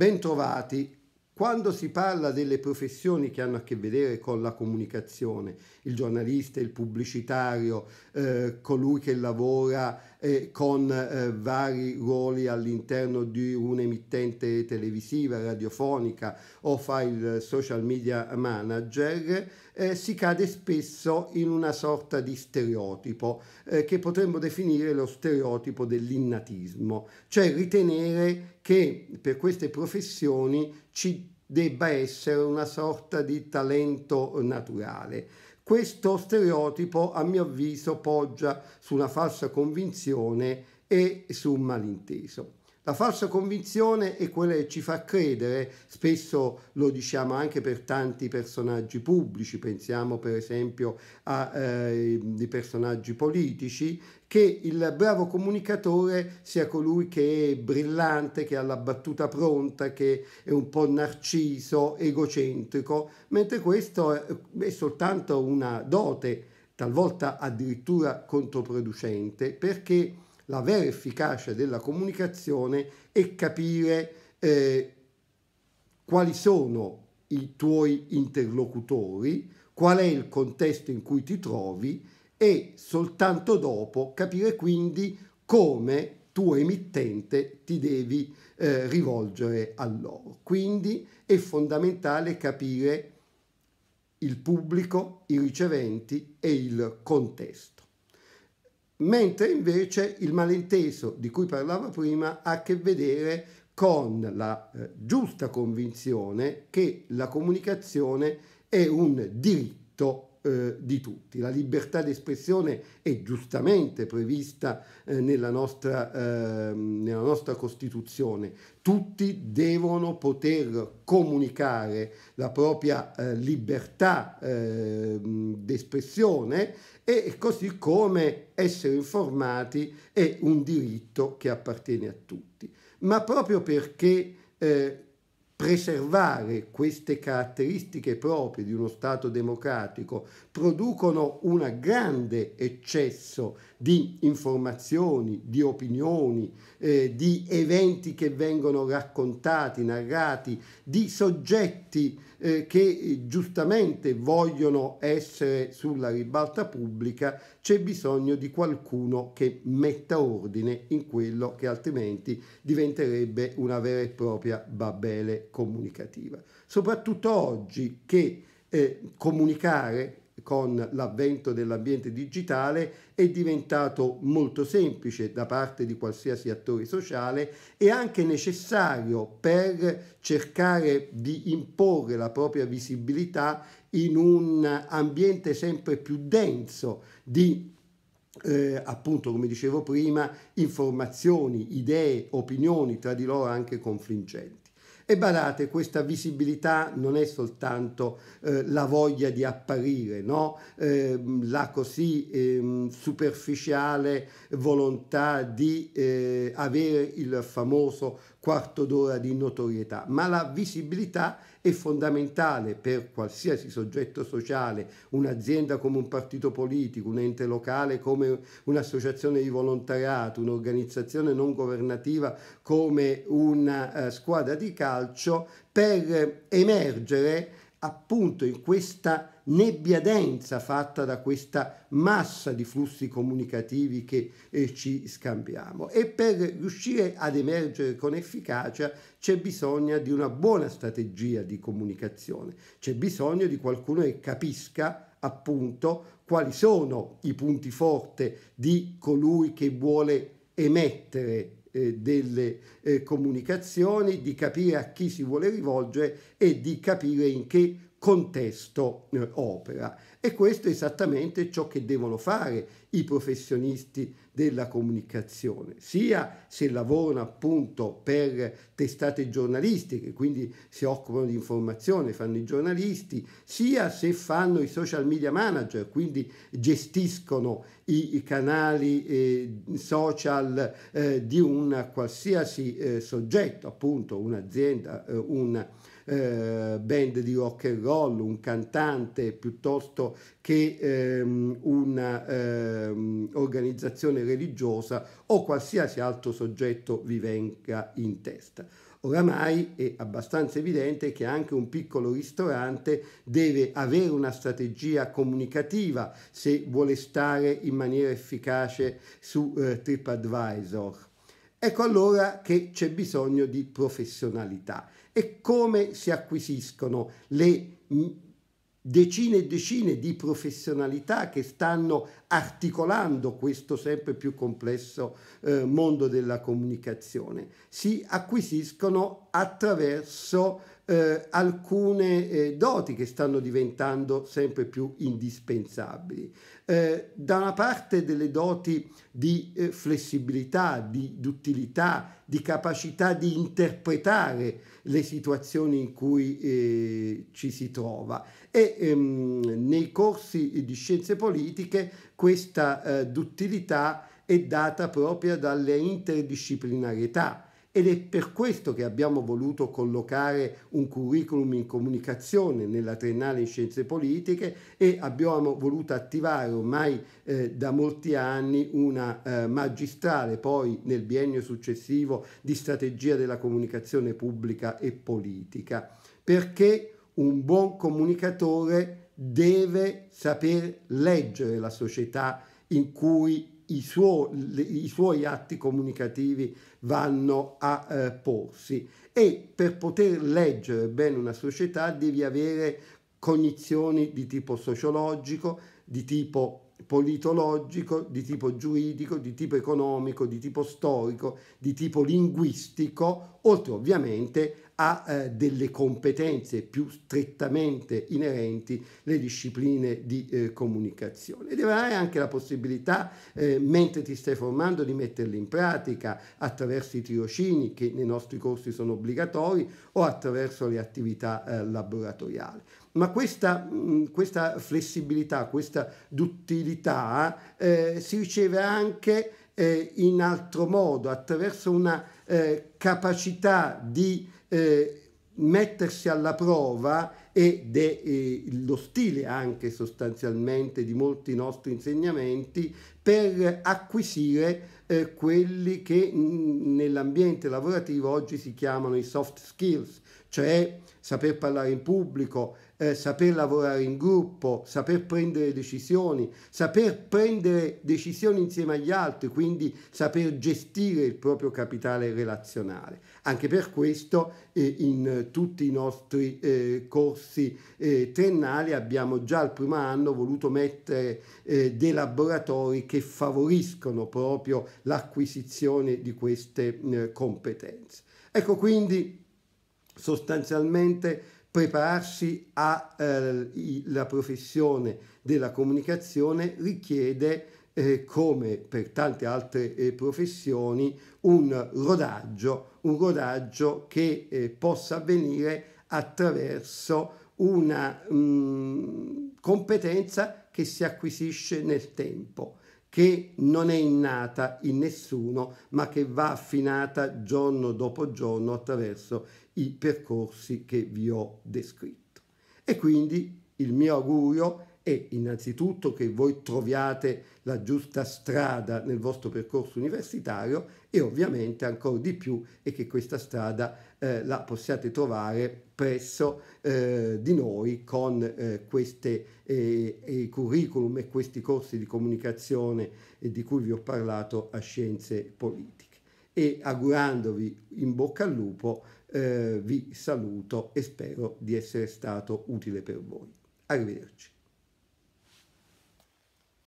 Bentrovati. Quando si parla delle professioni che hanno a che vedere con la comunicazione, il giornalista, il pubblicitario, eh, colui che lavora eh, con eh, vari ruoli all'interno di un'emittente televisiva, radiofonica o fa il social media manager, eh, si cade spesso in una sorta di stereotipo eh, che potremmo definire lo stereotipo dell'innatismo, cioè ritenere che per queste professioni ci debba essere una sorta di talento naturale. Questo stereotipo, a mio avviso, poggia su una falsa convinzione e su un malinteso. La falsa convinzione è quella che ci fa credere, spesso lo diciamo anche per tanti personaggi pubblici, pensiamo per esempio ai eh, personaggi politici, che il bravo comunicatore sia colui che è brillante, che ha la battuta pronta, che è un po' narciso, egocentrico, mentre questo è soltanto una dote, talvolta addirittura controproducente, perché la vera efficacia della comunicazione e capire eh, quali sono i tuoi interlocutori, qual è il contesto in cui ti trovi e soltanto dopo capire quindi come tu emittente ti devi eh, rivolgere a loro. Quindi è fondamentale capire il pubblico, i riceventi e il contesto mentre invece il malinteso di cui parlavo prima ha a che vedere con la eh, giusta convinzione che la comunicazione è un diritto eh, di tutti. La libertà d'espressione è giustamente prevista eh, nella, nostra, eh, nella nostra Costituzione. Tutti devono poter comunicare la propria eh, libertà ehm, d'espressione e così come essere informati è un diritto che appartiene a tutti. Ma proprio perché eh, preservare queste caratteristiche proprie di uno Stato democratico producono un grande eccesso di informazioni, di opinioni, eh, di eventi che vengono raccontati, narrati, di soggetti eh, che eh, giustamente vogliono essere sulla ribalta pubblica, c'è bisogno di qualcuno che metta ordine in quello che altrimenti diventerebbe una vera e propria Babele comunicativa. Soprattutto oggi che eh, comunicare con l'avvento dell'ambiente digitale è diventato molto semplice da parte di qualsiasi attore sociale e anche necessario per cercare di imporre la propria visibilità in un ambiente sempre più denso di eh, appunto come dicevo prima informazioni, idee, opinioni tra di loro anche confliggenti. E badate, questa visibilità non è soltanto eh, la voglia di apparire, no? eh, la così eh, superficiale volontà di eh, avere il famoso quarto d'ora di notorietà, ma la visibilità è fondamentale per qualsiasi soggetto sociale, un'azienda come un partito politico, un ente locale come un'associazione di volontariato, un'organizzazione non governativa come una uh, squadra di calcio, per emergere appunto in questa nebbia densa fatta da questa massa di flussi comunicativi che eh, ci scambiamo e per riuscire ad emergere con efficacia c'è bisogno di una buona strategia di comunicazione, c'è bisogno di qualcuno che capisca appunto quali sono i punti forti di colui che vuole emettere eh, delle eh, comunicazioni, di capire a chi si vuole rivolgere e di capire in che contesto eh, opera. E questo è esattamente ciò che devono fare i professionisti della comunicazione, sia se lavorano appunto per testate giornalistiche, quindi si occupano di informazione, fanno i giornalisti, sia se fanno i social media manager, quindi gestiscono i, i canali eh, social eh, di un qualsiasi eh, soggetto, appunto un'azienda, eh, una eh, band di rock and roll, un cantante piuttosto che ehm, un'organizzazione ehm, religiosa o qualsiasi altro soggetto vi venga in testa. Oramai è abbastanza evidente che anche un piccolo ristorante deve avere una strategia comunicativa se vuole stare in maniera efficace su eh, TripAdvisor. Ecco allora che c'è bisogno di professionalità e come si acquisiscono le mm, decine e decine di professionalità che stanno articolando questo sempre più complesso eh, mondo della comunicazione. Si acquisiscono attraverso eh, alcune eh, doti che stanno diventando sempre più indispensabili. Eh, da una parte delle doti di eh, flessibilità, di duttilità, di capacità di interpretare le situazioni in cui eh, ci si trova e ehm, nei corsi di scienze politiche questa eh, duttilità è data proprio dalle interdisciplinarietà ed è per questo che abbiamo voluto collocare un curriculum in comunicazione nella triennale in scienze politiche e abbiamo voluto attivare ormai eh, da molti anni una eh, magistrale poi nel biennio successivo di strategia della comunicazione pubblica e politica, perché un buon comunicatore deve saper leggere la società in cui i, suo, i suoi atti comunicativi vanno a eh, porsi e per poter leggere bene una società devi avere cognizioni di tipo sociologico, di tipo politologico, di tipo giuridico, di tipo economico, di tipo storico, di tipo linguistico, oltre ovviamente a eh, delle competenze più strettamente inerenti le discipline di eh, comunicazione. E deve avere anche la possibilità, eh, mentre ti stai formando, di metterle in pratica attraverso i tirocini che nei nostri corsi sono obbligatori o attraverso le attività eh, laboratoriali ma questa, mm, questa flessibilità, questa duttilità eh, si riceve anche eh, in altro modo, attraverso una eh, capacità di eh, mettersi alla prova ed è eh, lo stile anche sostanzialmente di molti nostri insegnamenti per acquisire eh, quelli che mm, nell'ambiente lavorativo oggi si chiamano i soft skills, cioè saper parlare in pubblico, eh, saper lavorare in gruppo, saper prendere decisioni, saper prendere decisioni insieme agli altri, quindi saper gestire il proprio capitale relazionale. Anche per questo eh, in tutti i nostri eh, corsi eh, triennali abbiamo già al primo anno voluto mettere eh, dei laboratori che favoriscono proprio l'acquisizione di queste eh, competenze. Ecco quindi sostanzialmente prepararsi alla eh, professione della comunicazione richiede, eh, come per tante altre eh, professioni, un rodaggio, un rodaggio che eh, possa avvenire attraverso una mh, mm, competenza che si acquisisce nel tempo che non è innata in nessuno, ma che va affinata giorno dopo giorno attraverso i percorsi che vi ho descritto. E quindi il mio augurio è innanzitutto che voi troviate la giusta strada nel vostro percorso universitario e ovviamente ancora di più è che questa strada eh, la possiate trovare presso eh, di noi con eh, questi eh, curriculum e questi corsi di comunicazione di cui vi ho parlato a Scienze Politiche. E augurandovi in bocca al lupo eh, vi saluto e spero di essere stato utile per voi. Arrivederci.